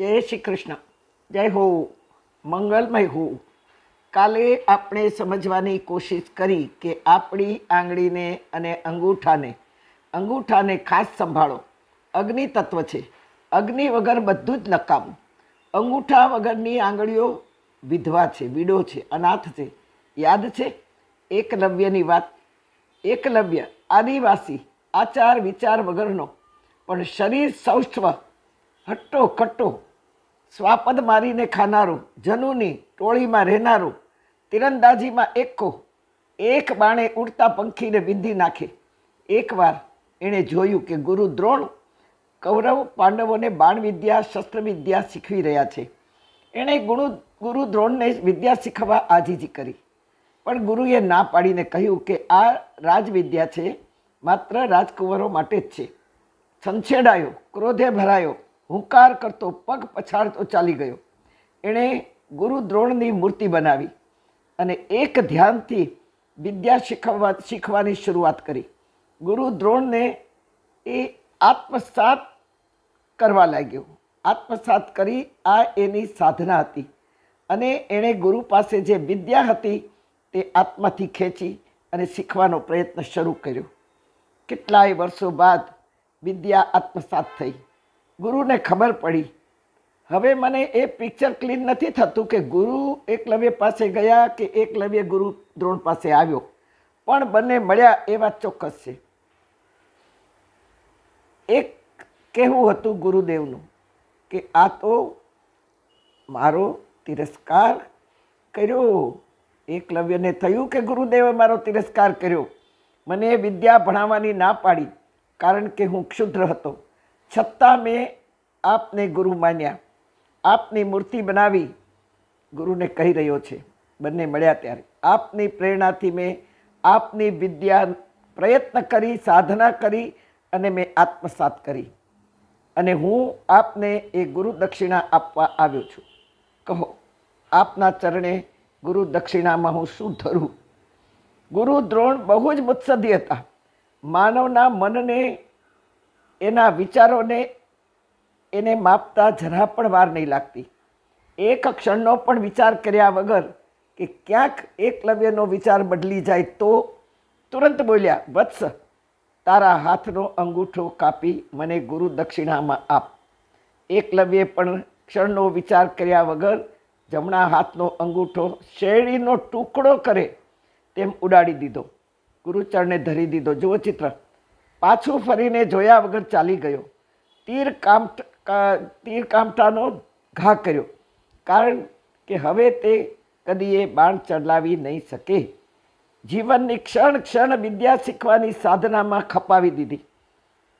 જય શ્રી કૃષ્ણ જય હો મંગલમય હો કાલે આપણે સમજવાની કોશિશ કરી કે આપણી આંગળીને અને અંગૂઠાને અંગૂઠાને ખાસ સંભાળો અગ્નિ તત્વ છે અગ્નિ વગર બધું જ નકામું અંગૂઠા વગરની આંગળીઓ વિધવા છે વિડો છે અનાથ છે યાદ છે એકલવ્યની વાત એકલવ્ય આદિવાસી આચાર વિચાર વગરનો પણ શરીર સૌષ્ઠવ હટ્ટો કટ્ટો સ્વાપદ મારીને ખાનારું જનુની ટોળીમાં રહેનારું તીરંદાજીમાં એકો એક બાણે ઉડતા પંખીને બિંધી નાખે એકવાર એણે જોયું કે ગુરુ દ્રોણ કૌરવ પાંડવોને બાણ વિદ્યા શસ્ત્ર વિદ્યા શીખવી રહ્યા છે એણે ગુણુ ગુરુ દ્રોણને વિદ્યા શીખવા આજીજી કરી પણ ગુરુએ ના પાડીને કહ્યું કે આ રાજવિદ્યા છે માત્ર રાજકુંવરો માટે જ છે સંછેડાયો ક્રોધે ભરાયો હુંકાર કરતો પગ પછાડતો ચાલી ગયો એણે ગુરુ દ્રોણની મૂર્તિ બનાવી અને એક ધ્યાનથી વિદ્યા શીખવવા શીખવાની શરૂઆત કરી ગુરુ દ્રોણને એ આત્મસાત કરવા લાગ્યો આત્મસાત કરી આ એની સાધના હતી અને એણે ગુરુ પાસે જે વિદ્યા હતી તે આત્માથી ખેંચી અને શીખવાનો પ્રયત્ન શરૂ કર્યો કેટલાય વર્ષો બાદ વિદ્યા આત્મસાત થઈ ગુરુને ખબર પડી હવે મને એ પિક્ચર ક્લીન નથી થતું કે ગુરુ એકલવ્ય પાસે ગયા કે એકલવ્ય ગુરુ દ્રોણ પાસે આવ્યો પણ બંને મળ્યા એ વાત ચોક્કસ છે એક કહેવું હતું ગુરુદેવનું કે આ તો મારો તિરસ્કાર કર્યો એકલવ્યને થયું કે ગુરુદેવે મારો તિરસ્કાર કર્યો મને એ વિદ્યા ભણાવવાની ના પાડી કારણ કે હું ક્ષુદ્ર હતો છતાં મેં આપને ગુરુ માન્યા આપની મૂર્તિ બનાવી ગુરુને કહી રહ્યો છે બંને મળ્યા ત્યારે આપની પ્રેરણાથી મેં આપની વિદ્યા પ્રયત્ન કરી સાધના કરી અને મેં આત્મસાત કરી અને હું આપને એ ગુરુ દક્ષિણા આપવા આવ્યો છું કહો આપના ચરણે ગુરુ દક્ષિણામાં હું શું ધરું ગુરુ દ્રોણ બહુ જ મુત્સદી હતા માનવના મનને એના વિચારોને એને માપતા જરા પણ વાર નહીં લાગતી એક ક્ષણનો પણ વિચાર કર્યા વગર કે ક્યાંક એકલવ્યનો વિચાર બદલી જાય તો તુરંત બોલ્યા વત્સ તારા હાથનો અંગૂઠો કાપી મને ગુરુ દક્ષિણામાં આપ એકલવ્યે પણ ક્ષણનો વિચાર કર્યા વગર જમણા હાથનો અંગૂઠો શેરડીનો ટુકડો કરે તેમ ઉડાડી દીધો ગુરુચરણે ધરી દીધો જુઓ ચિત્ર પાછું ફરીને જોયા વગર ચાલી ગયો તીર કામ તીર કામટાનો ઘા કર્યો કારણ કે હવે તે કદી એ બાણ ચડલાવી નહીં શકે જીવનની ક્ષણ ક્ષણ વિદ્યા શીખવાની સાધનામાં ખપાવી દીધી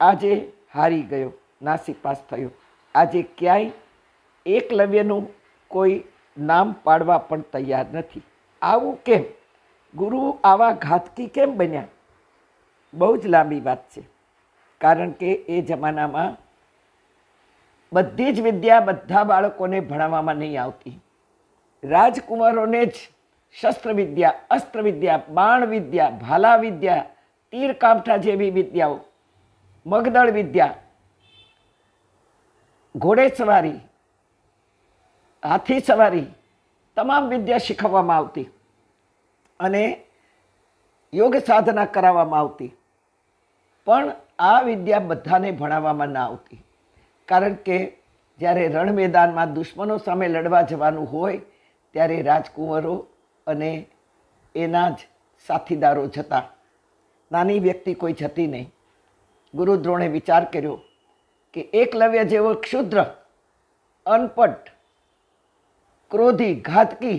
આજે હારી ગયો નાસીપાસ થયો આજે ક્યાંય એકલવ્યનું કોઈ નામ પાડવા પણ તૈયાર નથી આવું કેમ ગુરુ આવા ઘાતકી કેમ બન્યા બહુ જ લાંબી વાત છે કારણ કે એ જમાનામાં બધી જ વિદ્યા બધા બાળકોને ભણાવવામાં નહીં આવતી રાજકુમારોને જ શસ્ત્ર વિદ્યા અસ્ત્ર વિદ્યા બાણ વિદ્યા ભાલા વિદ્યા તીર કામઠા જેવી વિદ્યાઓ મગદળ વિદ્યા ઘોડે સવારી હાથી સવારી તમામ વિદ્યા શીખવવામાં આવતી અને યોગ સાધના કરાવવામાં આવતી પણ આ વિદ્યા બધાને ભણાવવામાં ના આવતી કારણ કે જ્યારે રણ મેદાનમાં દુશ્મનો સામે લડવા જવાનું હોય ત્યારે રાજકુંવરો અને એના જ સાથીદારો જતા નાની વ્યક્તિ કોઈ જતી નહીં ગુરુદ્રોણે વિચાર કર્યો કે એકલવ્ય જેવો ક્ષુદ્ર અનપટ ક્રોધી ઘાતકી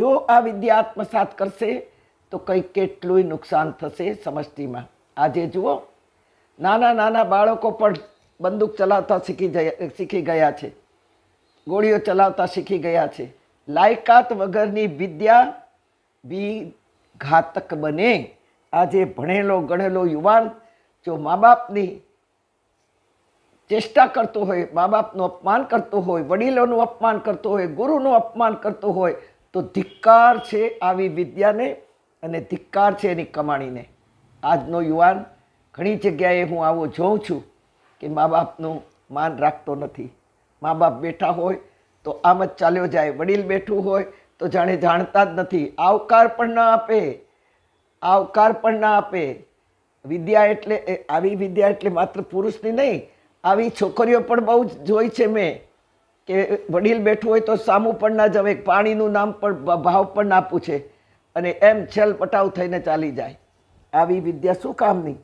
જો આ વિદ્યા આત્મસાત કરશે તો કંઈ કેટલુંય નુકસાન થશે સમષ્ટિમાં આજે જુઓ નાના નાના બાળકો પણ બંદૂક ચલાવતા શીખી શીખી ગયા છે ગોળીઓ ચલાવતા શીખી ગયા છે લાયકાત વગરની વિદ્યા બી ઘાતક બને આજે ભણેલો ગણેલો યુવાન જો મા બાપની ચેષ્ટા કરતો હોય મા બાપનું અપમાન કરતો હોય વડીલોનું અપમાન કરતો હોય ગુરુનું અપમાન કરતો હોય તો ધિક્કાર છે આવી વિદ્યાને અને ધિક્કાર છે એની કમાણીને આજનો યુવાન ઘણી જગ્યાએ હું આવો જોઉં છું કે મા બાપનું માન રાખતો નથી મા બાપ બેઠા હોય તો આમ જ ચાલ્યો જાય વડીલ બેઠું હોય તો જાણે જાણતા જ નથી આવકાર પણ ના આપે આવકાર પણ ના આપે વિદ્યા એટલે આવી વિદ્યા એટલે માત્ર પુરુષની નહીં આવી છોકરીઓ પણ બહુ જ જોઈ છે મેં કે વડીલ બેઠું હોય તો સામું પણ ના જવે પાણીનું નામ પણ ભાવ પણ ના પૂછે અને એમ છેલ પટાવ થઈને ચાલી જાય આવી વિદ્યા શું કામની